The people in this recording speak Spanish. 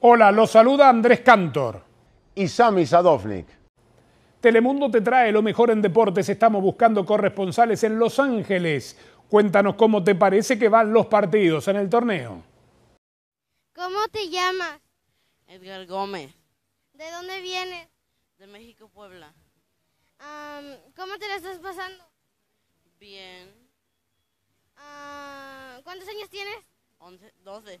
Hola, los saluda Andrés Cantor. Y Sami Sadovnik. Telemundo te trae lo mejor en deportes. Estamos buscando corresponsales en Los Ángeles. Cuéntanos cómo te parece que van los partidos en el torneo. ¿Cómo te llamas? Edgar Gómez. ¿De dónde vienes? De México, Puebla. ¿Cómo te la estás pasando? Bien. Ah, ¿Cuántos años tienes? 11, 12.